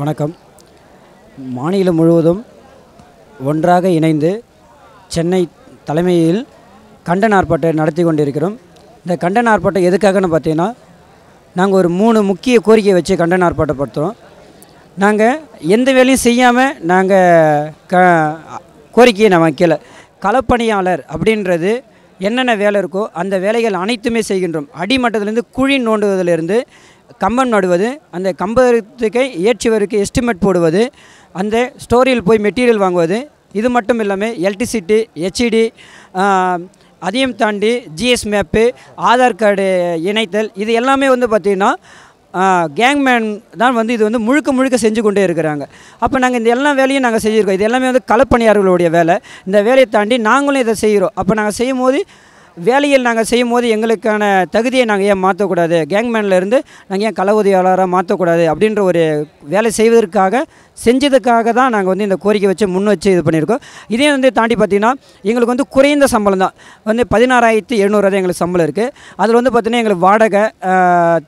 வணக்கம் மாநிலம் முழுவதும் ஒன்றாக இணைந்து சென்னை தலைமையில் கண்டன ஆர்ப்பாட்டம் நடத்தி கொண்டிருக்கிறோம் இந்த கண்டன ஆர்ப்பாட்டம் எதுக்காகன்னு பார்த்தீங்கன்னா நாங்கள் ஒரு மூணு முக்கிய கோரிக்கையை வச்சு கண்டன ஆர்ப்பாட்டப்படுத்துகிறோம் நாங்கள் எந்த வேலையும் செய்யாமல் நாங்கள் க கோரிக்கையை நான் வைக்கல களப்பணியாளர் அப்படின்றது என்னென்ன வேலை இருக்கோ அந்த வேலைகள் அனைத்துமே செய்கின்றோம் அடிமட்டத்திலேருந்து குழி நோண்டுவதிலிருந்து கம்பம் நடுவது அந்த கம்பத்துக்கே ஏற்றிவருக்கு எஸ்டிமேட் போடுவது அந்த ஸ்டோரியில் போய் மெட்டீரியல் வாங்குவது இது மட்டும் இல்லாமல் எலக்ட்ரிசிட்டி ஹெச்இடி அதையும் தாண்டி ஜிஎஸ் மேப்பு ஆதார் கார்டு இணைத்தல் இது எல்லாமே வந்து பார்த்திங்கன்னா கேங்மேன் தான் வந்து இது வந்து முழுக்க முழுக்க செஞ்சு கொண்டே இருக்கிறாங்க அப்போ நாங்கள் இந்த எல்லா வேலையும் நாங்கள் செஞ்சுருக்கோம் இது எல்லாமே வந்து களப்பணியார்களுடைய வேலை இந்த வேலையை தாண்டி நாங்களும் இதை செய்கிறோம் அப்போ நாங்கள் செய்யும் போது வேலையில் நாங்கள் செய்யும் போது எங்களுக்கான தகுதியை நாங்கள் ஏன் மாற்றக்கூடாது கேங்மேன்லேருந்து நாங்கள் ஏன் கள உதவியாளராக மாற்றக்கூடாது அப்படின்ற ஒரு வேலை செய்வதற்காக செஞ்சதுக்காக தான் நாங்கள் வந்து இந்த கோரிக்கை வச்சு முன் வச்சு இது பண்ணியிருக்கோம் இதே வந்து தாண்டி பார்த்திங்கன்னா எங்களுக்கு வந்து குறைந்த சம்பளம் தான் வந்து பதினாறாயிரத்தி எழுநூறுவா தான் எங்களுக்கு சம்பளம் இருக்குது அதில் வந்து பார்த்திங்கன்னா எங்களுக்கு வாடகை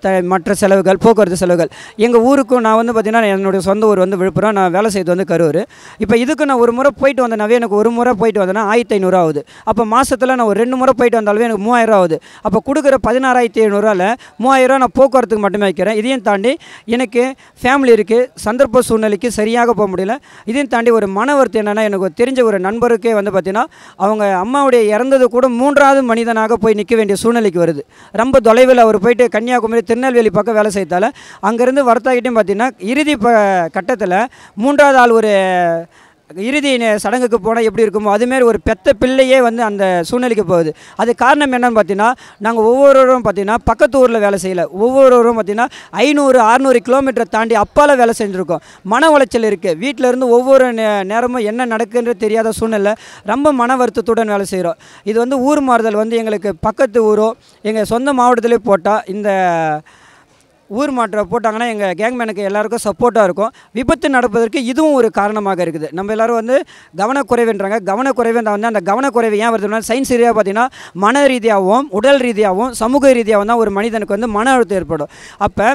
த மற்ற செலவுகள் போக்குவரத்து செலவுகள் எங்கள் ஊருக்கும் நான் வந்து பார்த்திங்கன்னா என்னுடைய சொந்த ஊர் வந்து விழுப்புரம் நான் வேலை செய்து வந்து கரூர் இப்போ இதுக்கு நான் ஒரு முறை போயிட்டு வந்தேனாவே எனக்கு ஒரு முறை போயிட்டு வந்தேன்னா ஆயிரத்தி ஐநூறுரூவா ஆகுது அப்போ மாதத்தில் நான் ஒரு ரெண்டு முறை போயிட்டு போயிட்டு வந்தாலும் எனக்கு ரூபா ஆகுது அப்போ கொடுக்குற பதினாறாயிரத்தி ஐநூறுரூவாவில் மூவாயிரரூவா நான் போக்குவரத்துக்கு மட்டுமே வைக்கிறேன் இதையும் தாண்டி எனக்கு ஃபேமிலி இருக்குது சந்தர்ப்ப சூழ்நிலைக்கு சரியாக போக முடியல இதையும் தாண்டி ஒரு மன வருத்தம் என்னென்னா எனக்கு தெரிஞ்ச ஒரு நண்பருக்கே வந்து பார்த்திங்கன்னா அவங்க அம்மாவுடைய இறந்தது கூட மூன்றாவது மனிதனாக போய் நிற்க வேண்டிய சூழ்நிலைக்கு வருது ரொம்ப தொலைவில் அவர் போயிட்டு கன்னியாகுமரி திருநெல்வேலி பக்கம் வேலை செய்தால அங்கேருந்து வரத்தாக்கிட்டையும் பார்த்திங்கன்னா இறுதி கட்டத்தில் மூன்றாவது ஆள் ஒரு இறுதி சடங்குக்கு போனால் எப்படி இருக்குமோ அதுமாரி ஒரு பெத்த பிள்ளையே வந்து அந்த சூழ்நிலைக்கு போகுது அது காரணம் என்னன்னு பார்த்தீங்கன்னா நாங்கள் ஒவ்வொருவரும் பார்த்தீங்கன்னா பக்கத்து ஊரில் வேலை செய்யலை ஒவ்வொருவரும் பார்த்திங்கன்னா ஐநூறு அறுநூறு கிலோமீட்டரை தாண்டி அப்பால் வேலை செஞ்சுருக்கோம் மன உளைச்சல் இருக்குது வீட்டில் இருந்து ஒவ்வொரு நேரமும் என்ன நடக்குன்ற தெரியாத சூழ்நிலை ரொம்ப மன வருத்தத்துடன் வேலை செய்கிறோம் இது வந்து ஊர் மாறுதல் வந்து எங்களுக்கு பக்கத்து ஊரோ எங்கள் சொந்த மாவட்டத்திலே போட்டால் இந்த ஊர் மாற்ற போட்டாங்கன்னா எங்கள் கேங்மேனுக்கு எல்லாருக்கும் சப்போர்ட்டாக இருக்கும் விபத்து நடப்பதற்கு இதுவும் ஒரு காரணமாக இருக்குது நம்ம எல்லோரும் வந்து கவனக்குறைவுன்றாங்க தான் வந்து அந்த கவனக்குறைவு ஏன் வருதுன்னா சயின்ஸ் ரீதியாக பார்த்தீங்கன்னா மன ரீதியாகவும் உடல் ரீதியாகவும் சமூக ரீதியாகவும் தான் ஒரு மனிதனுக்கு வந்து மன அழுத்தம் ஏற்படும் அப்போ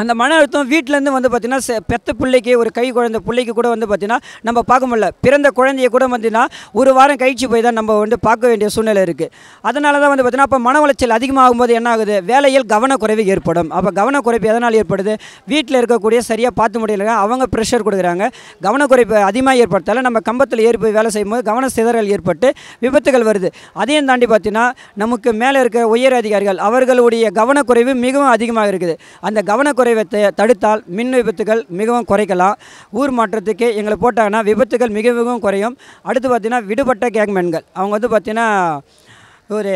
அந்த மன அழுத்தம் வீட்டிலேருந்து வந்து பார்த்திங்கன்னா பெத்த பிள்ளைக்கு ஒரு கை குழந்த பிள்ளைக்கு கூட வந்து பார்த்திங்கன்னா நம்ம பார்க்க முடியல பிறந்த குழந்தைய கூட பார்த்திங்கன்னா ஒரு வாரம் கழிச்சு போய் தான் நம்ம வந்து பார்க்க வேண்டிய சூழ்நிலை இருக்குது அதனால தான் வந்து பார்த்திங்கன்னா அப்போ மன உளைச்சல் அதிகமாகும் போது என்ன ஆகுது வேலையில் கவனக்குறைவு ஏற்படும் அப்போ கவனக்குறைப்பு எதனால் ஏற்படுது வீட்டில் இருக்கக்கூடிய சரியாக பார்த்து முடியல அவங்க ப்ரெஷர் கொடுக்குறாங்க கவனக்குறைப்பு அதிகமாக ஏற்படுத்தால நம்ம கம்பத்தில் ஏறி போய் வேலை செய்யும்போது கவன சிதறல் ஏற்பட்டு விபத்துகள் வருது அதையும் தாண்டி பார்த்திங்கன்னா நமக்கு மேலே இருக்கிற உயர் அதிகாரிகள் அவர்களுடைய கவனக்குறைவு மிகவும் அதிகமாக இருக்குது அந்த கவனக்குறை மின்குறைவை தடுத்தால் மின் விபத்துகள் மிகவும் குறைக்கலாம் ஊர் மாற்றத்துக்கு எங்களை போட்டாங்கன்னா விபத்துகள் மிக மிகவும் குறையும் அடுத்து பார்த்திங்கன்னா விடுபட்ட கேங்மேன்கள் அவங்க வந்து பார்த்திங்கன்னா ஒரு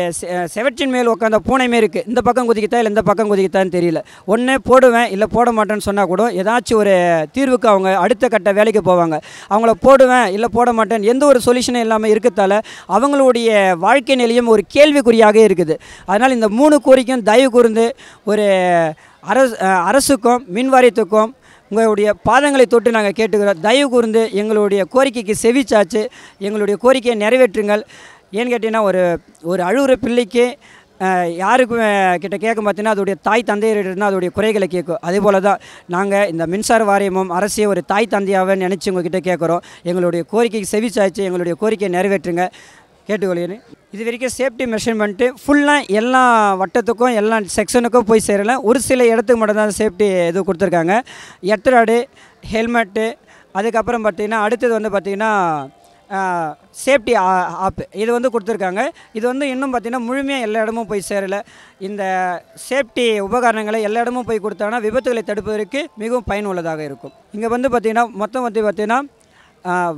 செவற்றின் மேல் உட்காந்த பூனைமே இருக்குது இந்த பக்கம் குதிக்கிட்டா இல்லை இந்த பக்கம் குதிக்கிட்டான்னு தெரியல ஒன்றே போடுவேன் இல்லை போட மாட்டேன்னு சொன்னால் கூட ஏதாச்சும் ஒரு தீர்வுக்கு அவங்க அடுத்த கட்ட வேலைக்கு போவாங்க அவங்கள போடுவேன் இல்லை போட மாட்டேன் எந்த ஒரு சொல்யூஷனும் இல்லாமல் இருக்கிறதால அவங்களுடைய வாழ்க்கை நிலையும் ஒரு கேள்விக்குறியாக இருக்குது அதனால் இந்த மூணு கோரிக்கையும் தயவு கூர்ந்து ஒரு அரசு அரசுக்கும் மின் வாரியத்துக்கும் உங்களுடைய பாதங்களை தொட்டு நாங்கள் கேட்டுக்கிறோம் தயவு கூர்ந்து எங்களுடைய கோரிக்கைக்கு செவிச்சாச்சு எங்களுடைய கோரிக்கையை நிறைவேற்றுங்கள் ஏன்னு கேட்டிங்கன்னா ஒரு ஒரு அழுகிற பிள்ளைக்கு யாருக்கு கிட்ட கேட்க பார்த்தீங்கன்னா அதோடைய தாய் தந்தையர்கிட்ட அதோடைய குறைகளை கேட்கும் அதே போல் தான் நாங்கள் இந்த மின்சார வாரியமும் அரசியை ஒரு தாய் தந்தையாக நினச்சி உங்ககிட்ட கேட்குறோம் எங்களுடைய கோரிக்கைக்கு செவிச்சாச்சு எங்களுடைய கோரிக்கையை நிறைவேற்றுங்க கேட்டுக்கொள்கிறேன் இது வரைக்கும் சேஃப்டி மெஷர்மெண்ட்டு ஃபுல்லாக எல்லா வட்டத்துக்கும் எல்லா செக்ஷனுக்கும் போய் சேரல ஒரு சில இடத்துக்கு மட்டும்தான் சேஃப்டி இது கொடுத்துருக்காங்க எத்தராடு ஹெல்மெட்டு அதுக்கப்புறம் பார்த்திங்கன்னா அடுத்தது வந்து பார்த்திங்கன்னா சேஃப்டி ஆப் இது வந்து கொடுத்துருக்காங்க இது வந்து இன்னும் பார்த்திங்கன்னா முழுமையாக எல்லா இடமும் போய் சேரலை இந்த சேஃப்டி உபகரணங்களை எல்லா இடமும் போய் கொடுத்தாங்கன்னா விபத்துகளை தடுப்பதற்கு மிகவும் பயனுள்ளதாக இருக்கும் இங்கே வந்து பார்த்திங்கன்னா மொத்தம் வந்து பார்த்திங்கன்னா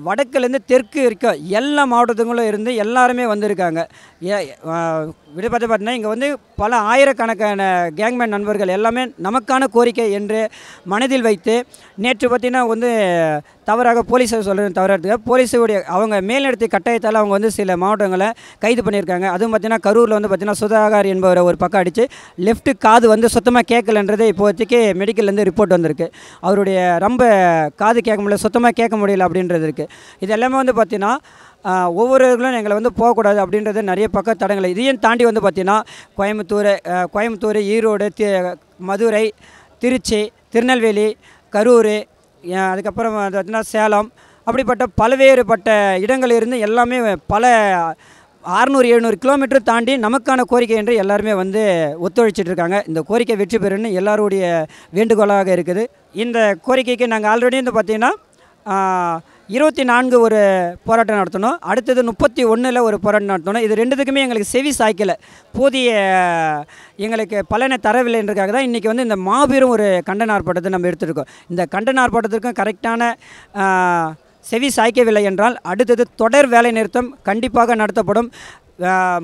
வடக்குலேருந்து தெற்கு வரைக்கும் எல்லா மாவட்டத்துங்களும் இருந்து எல்லாருமே வந்திருக்காங்க ஏ பார்த்து பார்த்தீங்கன்னா இங்கே வந்து பல ஆயிரக்கணக்கான கேங்மேன் நண்பர்கள் எல்லாமே நமக்கான கோரிக்கை என்று மனதில் வைத்து நேற்று பார்த்திங்கன்னா வந்து தவறாக போலீஸை சொல்கிறது தவறாக போலீஸுடைய அவங்க மேல்நடத்தி கட்டாயத்தால் அவங்க வந்து சில மாவட்டங்களை கைது பண்ணியிருக்காங்க அதுவும் பார்த்தீங்கன்னா கரூரில் வந்து பார்த்தீங்கன்னா சுதாகர் என்பவரை ஒரு பக்கம் அடித்து லெஃப்ட் காது வந்து சுத்தமாக கேட்கலன்றது இப்போதைக்கு மெடிக்கல்லேருந்து ரிப்போர்ட் வந்திருக்கு அவருடைய ரொம்ப காது கேட்க முடியல சுத்தமாக கேட்க முடியல அப்படின்றது இருக்குது இது எல்லாமே வந்து பார்த்திங்கன்னா ஒவ்வொருவர்களும் எங்களை வந்து போகக்கூடாது அப்படின்றது நிறைய பக்கம் தடங்கள் இதையும் தாண்டி வந்து பார்த்திங்கன்னா கோயம்புத்தூர் கோயம்புத்தூர் ஈரோடு மதுரை திருச்சி திருநெல்வேலி கரூர் அதுக்கப்புறம் பார்த்தீங்கன்னா சேலம் அப்படிப்பட்ட பல்வேறுபட்ட இருந்து எல்லாமே பல அறுநூறு எழுநூறு கிலோமீட்டர் தாண்டி நமக்கான கோரிக்கை என்று எல்லாருமே வந்து ஒத்துழைச்சிட்டு இருக்காங்க இந்த கோரிக்கை வெற்றி பெறுன்னு எல்லாருடைய வேண்டுகோளாக இருக்குது இந்த கோரிக்கைக்கு நாங்கள் ஆல்ரெடி வந்து பார்த்திங்கன்னா இருபத்தி நான்கு ஒரு போராட்டம் நடத்தணும் அடுத்தது முப்பத்தி ஒன்றில் ஒரு போராட்டம் நடத்தணும் இது ரெண்டுத்துக்குமே எங்களுக்கு செவி சாய்க்கலை போதிய எங்களுக்கு பலனை தரவில்லைன்றக்காக தான் இன்றைக்கி வந்து இந்த மாபெரும் ஒரு கண்டன ஆர்ப்பாட்டத்தை நம்ம எடுத்துருக்கோம் இந்த கண்டன ஆர்ப்பாட்டத்திற்கும் கரெக்டான செவி சாய்க்கவில்லை என்றால் அடுத்தது தொடர் வேலை நிறுத்தம் கண்டிப்பாக நடத்தப்படும்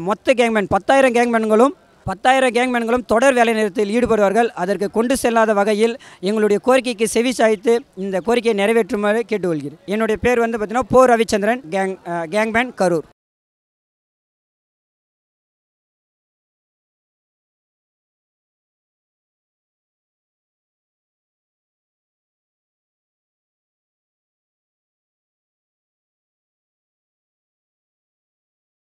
மொத்த கேங்மேன் பத்தாயிரம் கேங்மேன்களும் பத்தாயிரம் கேங்மேன்களும் தொடர் வேலை நிறுத்தத்தில் ஈடுபடுவார்கள் அதற்கு கொண்டு செல்லாத வகையில் எங்களுடைய கோரிக்கைக்கு செவி சாய்த்து இந்த கோரிக்கையை நிறைவேற்றுமாறு கேட்டுக்கொள்கிறேன் என்னுடைய பேர் வந்து பார்த்தீங்கன்னா போ ரவிச்சந்திரன் கேங் கேங்மேன் கரூர்